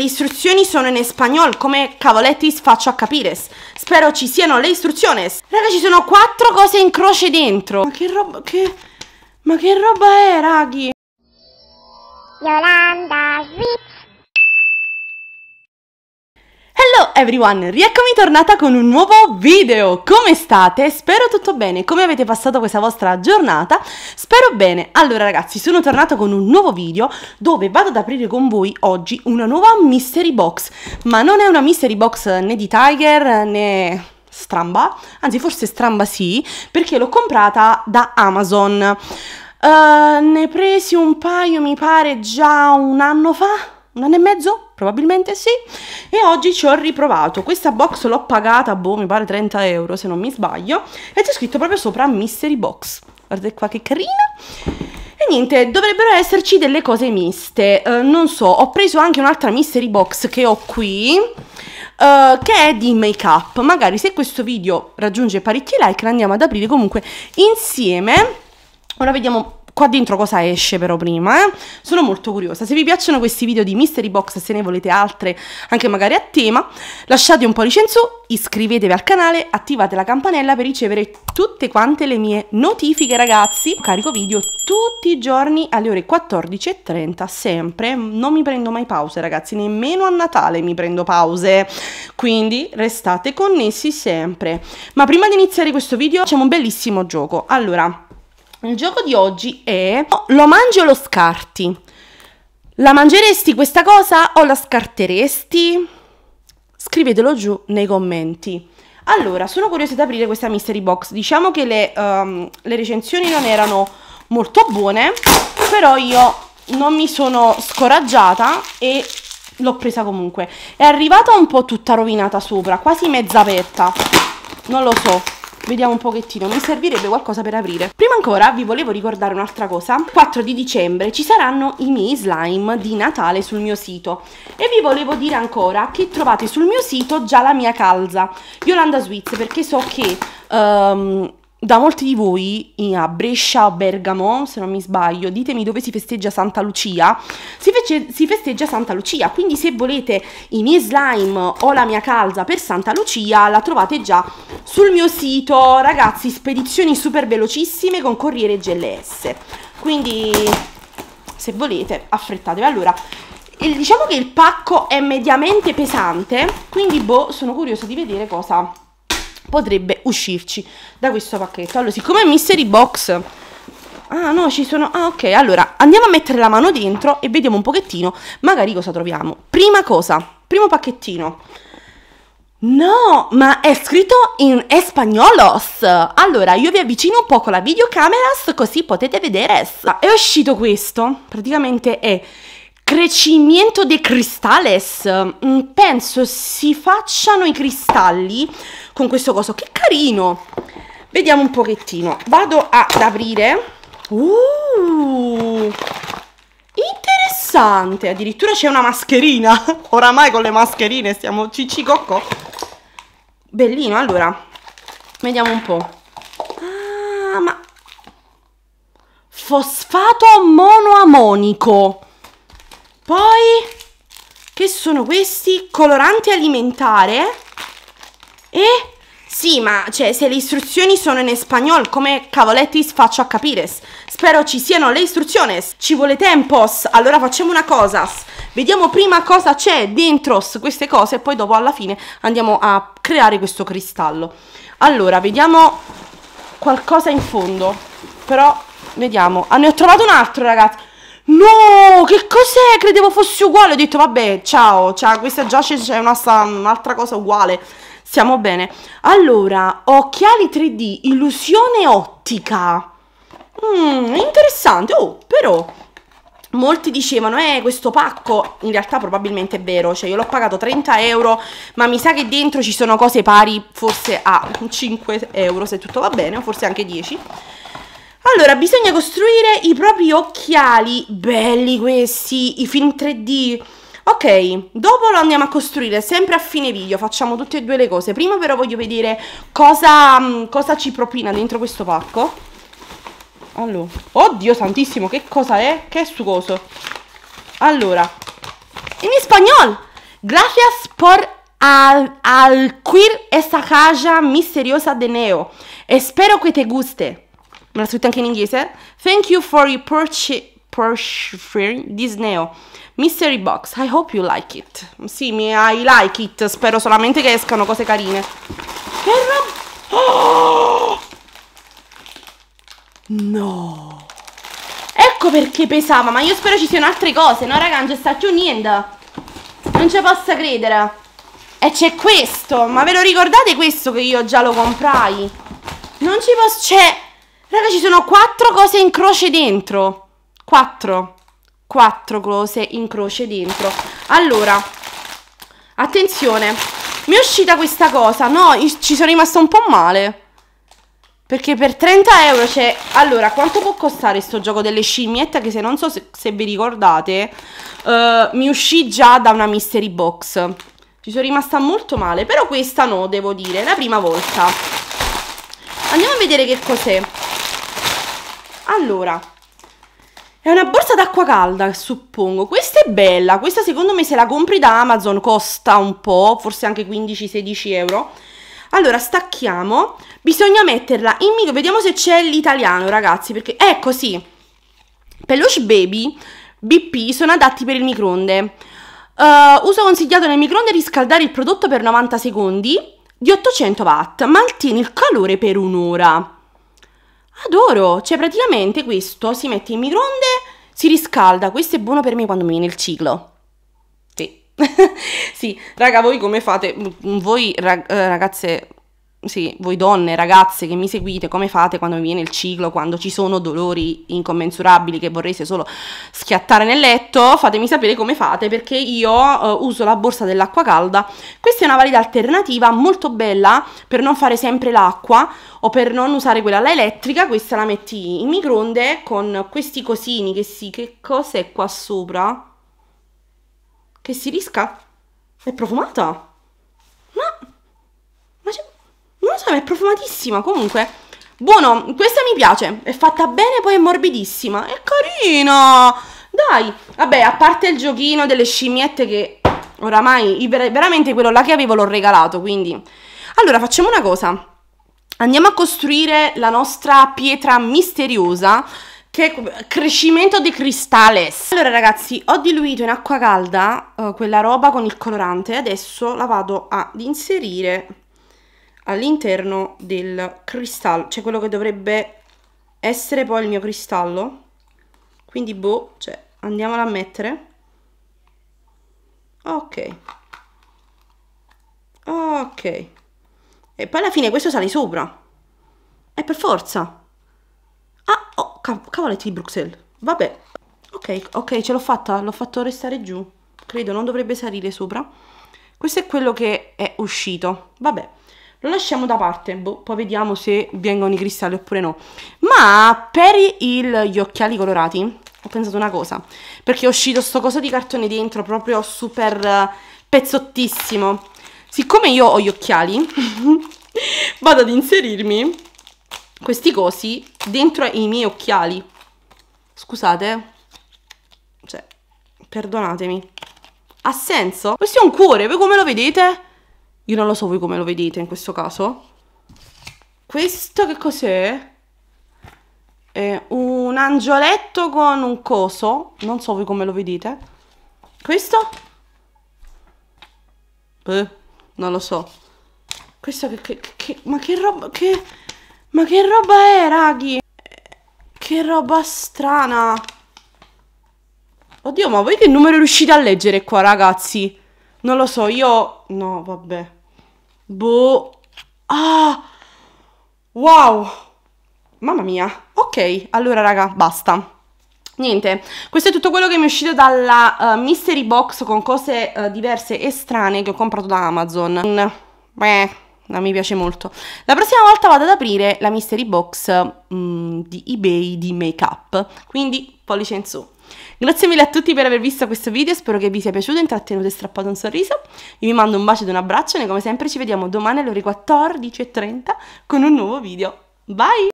Le istruzioni sono in spagnolo, come cavolettis faccio a capire. Spero ci siano le istruzioni. Raga, ci sono quattro cose in croce dentro. Ma che roba, che... Ma che roba è, raghi? Yolanda Svizzera. Hello everyone, rieccomi tornata con un nuovo video! Come state? Spero tutto bene, come avete passato questa vostra giornata? Spero bene! Allora ragazzi, sono tornata con un nuovo video dove vado ad aprire con voi oggi una nuova mystery box, ma non è una mystery box né di Tiger né stramba, anzi forse stramba sì, perché l'ho comprata da Amazon. Uh, ne presi un paio mi pare già un anno fa, un anno e mezzo? Probabilmente sì. E oggi ci ho riprovato. Questa box l'ho pagata, boh, mi pare 30 euro se non mi sbaglio. E c'è scritto proprio sopra Mystery Box. Guardate qua che carina. E niente, dovrebbero esserci delle cose miste. Uh, non so, ho preso anche un'altra mystery box che ho qui. Uh, che è di make up magari se questo video raggiunge parecchi like andiamo ad aprire comunque insieme ora vediamo qua dentro cosa esce però prima, eh? sono molto curiosa. Se vi piacciono questi video di mystery box, se ne volete altre, anche magari a tema, lasciate un pollice in su, iscrivetevi al canale, attivate la campanella per ricevere tutte quante le mie notifiche ragazzi. Carico video tutti i giorni alle ore 14.30, sempre. Non mi prendo mai pause ragazzi, nemmeno a Natale mi prendo pause. Quindi restate connessi sempre. Ma prima di iniziare questo video facciamo un bellissimo gioco. Allora, il gioco di oggi è lo mangio o lo scarti? La mangeresti questa cosa o la scarteresti? Scrivetelo giù nei commenti. Allora, sono curiosa di aprire questa mystery box. Diciamo che le, um, le recensioni non erano molto buone, però io non mi sono scoraggiata e l'ho presa comunque. È arrivata un po' tutta rovinata sopra, quasi mezza aperta. Non lo so. Vediamo un pochettino, mi servirebbe qualcosa per aprire. Prima ancora vi volevo ricordare un'altra cosa. 4 di dicembre ci saranno i miei slime di Natale sul mio sito. E vi volevo dire ancora che trovate sul mio sito già la mia calza, Yolanda Swiss, perché so che... Um, da molti di voi a Brescia o Bergamo, se non mi sbaglio, ditemi dove si festeggia Santa Lucia. Si, fece, si, festeggia Santa Lucia, quindi se volete i miei slime o la mia calza per Santa Lucia la trovate già sul mio sito. Ragazzi, spedizioni super velocissime con Corriere GLS. Quindi se volete affrettatevi. Allora, il, diciamo che il pacco è mediamente pesante, quindi boh, sono curiosa di vedere cosa potrebbe uscirci da questo pacchetto. Allora, siccome è mystery box... Ah no, ci sono... Ah ok, allora andiamo a mettere la mano dentro e vediamo un pochettino magari cosa troviamo. Prima cosa, primo pacchettino. No, ma è scritto in espagnolos. Allora, io vi avvicino un po' con la videocamera così potete vedere. Ah, è uscito questo, praticamente è Crescimento de cristales. Mm, penso si facciano i cristalli con questo coso. Che carino! Vediamo un pochettino. Vado ad aprire. Uh, interessante! Addirittura c'è una mascherina. Oramai con le mascherine stiamo cicci cocco. Bellino, allora. Vediamo un po'. Ah, ma... Fosfato monoamonico. Poi... Che sono questi? Colorante alimentare eh? Sì, ma cioè, se le istruzioni sono in spagnolo, come cavoletti faccio a capire? Spero ci siano le istruzioni. Ci vuole tempo. Allora facciamo una cosa. Vediamo prima cosa c'è dentro queste cose e poi dopo alla fine andiamo a creare questo cristallo. Allora, vediamo qualcosa in fondo. Però, vediamo. Ah, ne ho trovato un altro, ragazzi. No, che cos'è? Credevo fosse uguale. Ho detto, vabbè, ciao, ciao, questa già c'è un'altra cosa uguale. Siamo bene. Allora, occhiali 3D, illusione ottica. Mm, interessante. Oh, però molti dicevano eh questo pacco in realtà probabilmente è vero cioè io l'ho pagato 30 euro ma mi sa che dentro ci sono cose pari forse a 5 euro se tutto va bene o forse anche 10 allora bisogna costruire i propri occhiali belli questi i film 3D Ok, dopo lo andiamo a costruire sempre a fine video, facciamo tutte e due le cose. Prima però voglio vedere cosa, mm, cosa ci propina dentro questo pacco. Allora, oddio santissimo, che cosa è? Che è su coso? Allora, in spagnolo, gracias por al, al queer esta casa misteriosa de Neo. Espero que te guste. Me l'ha scritto anche in inglese. Thank you for your purchase this Neo. Mystery Box, I hope you like it. Sì, mi I like it, spero solamente che escano cose carine. Che roba... Oh! No. Ecco perché pesava, ma io spero ci siano altre cose, no raga, non c'è sta più niente. Non ci posso credere. E c'è questo, ma ve lo ricordate questo che io già lo comprai? Non ci posso... Cioè, raga, ci sono quattro cose in croce dentro. Quattro quattro cose in croce dentro allora attenzione mi è uscita questa cosa no ci sono rimasta un po' male perché per 30 euro c'è allora quanto può costare sto gioco delle scimmiette che se non so se, se vi ricordate uh, mi uscì già da una mystery box ci sono rimasta molto male però questa no devo dire è la prima volta andiamo a vedere che cos'è allora è una borsa d'acqua calda, suppongo. Questa è bella. Questa secondo me se la compri da Amazon costa un po', forse anche 15-16 euro. Allora, stacchiamo. Bisogna metterla in micro... Vediamo se c'è l'italiano, ragazzi, perché... Ecco, eh, sì. Peluche Baby BP sono adatti per il microonde. Uh, uso consigliato nel microonde riscaldare il prodotto per 90 secondi di 800 watt, mantiene il calore per un'ora. Adoro, cioè praticamente questo si mette in microonde, si riscalda, questo è buono per me quando mi viene il ciclo. Sì, sì, raga voi come fate? Voi rag eh, ragazze sì, voi donne, ragazze che mi seguite, come fate quando mi viene il ciclo, quando ci sono dolori incommensurabili che vorreste solo schiattare nel letto, fatemi sapere come fate perché io uh, uso la borsa dell'acqua calda. Questa è una valida alternativa molto bella per non fare sempre l'acqua o per non usare quella alla elettrica, questa la metti in microonde con questi cosini che si... che cos'è qua sopra? Che si risca? È profumata? Ma... Ma c'è non lo so, ma è profumatissima comunque. Buono, questa mi piace, è fatta bene, poi è morbidissima, è carina, dai, vabbè, a parte il giochino delle scimmiette che oramai, veramente quello là che avevo l'ho regalato, quindi... Allora, facciamo una cosa, andiamo a costruire la nostra pietra misteriosa, che è crescimento di cristales. Allora ragazzi, ho diluito in acqua calda uh, quella roba con il colorante, adesso la vado ad inserire all'interno del cristallo, cioè quello che dovrebbe essere poi il mio cristallo. Quindi boh, cioè andiamola a mettere. Ok. Ok. E poi alla fine questo sale sopra. E per forza. Ah, oh, cav cavoletti di Bruxelles. Vabbè. Ok, ok, ce l'ho fatta, l'ho fatto restare giù. Credo non dovrebbe salire sopra. Questo è quello che è uscito. Vabbè lo lasciamo da parte, boh, poi vediamo se vengono i cristalli oppure no. Ma per il, gli occhiali colorati ho pensato una cosa, perché è uscito sto coso di cartone dentro proprio super eh, pezzottissimo. Siccome io ho gli occhiali, vado ad inserirmi questi cosi dentro i miei occhiali. Scusate, eh. cioè, perdonatemi. Ha senso? Questo è un cuore, voi come lo vedete? Io non lo so voi come lo vedete in questo caso. Questo che cos'è? È un angioletto con un coso. Non so voi come lo vedete. Questo? Eh, non lo so. Questo che... che, che ma che roba... Che, ma che roba è, raghi? Che roba strana. Oddio, ma voi che numero riuscite a leggere qua, ragazzi? Non lo so, io... No, vabbè. Boh. Ah! Wow! Mamma mia. Ok, allora raga, basta. Niente, questo è tutto quello che mi è uscito dalla uh, mystery box con cose uh, diverse e strane che ho comprato da Amazon. Mm, beh, non mi piace molto. La prossima volta vado ad aprire la mystery box mm, di eBay di make up, quindi pollice in su. Grazie mille a tutti per aver visto questo video, spero che vi sia piaciuto, intrattenuto e strappato un sorriso. Io vi mando un bacio ed un abbraccio e come sempre ci vediamo domani alle ore 14.30 con un nuovo video. Bye!